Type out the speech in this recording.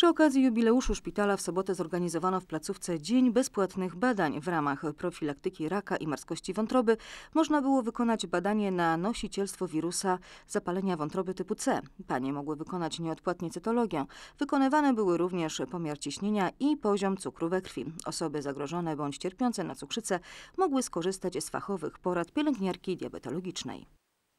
Przy okazji jubileuszu szpitala w sobotę zorganizowano w placówce Dzień Bezpłatnych Badań. W ramach profilaktyki raka i marskości wątroby można było wykonać badanie na nosicielstwo wirusa zapalenia wątroby typu C. Panie mogły wykonać nieodpłatnie cytologię. Wykonywane były również pomiar ciśnienia i poziom cukru we krwi. Osoby zagrożone bądź cierpiące na cukrzycę mogły skorzystać z fachowych porad pielęgniarki diabetologicznej.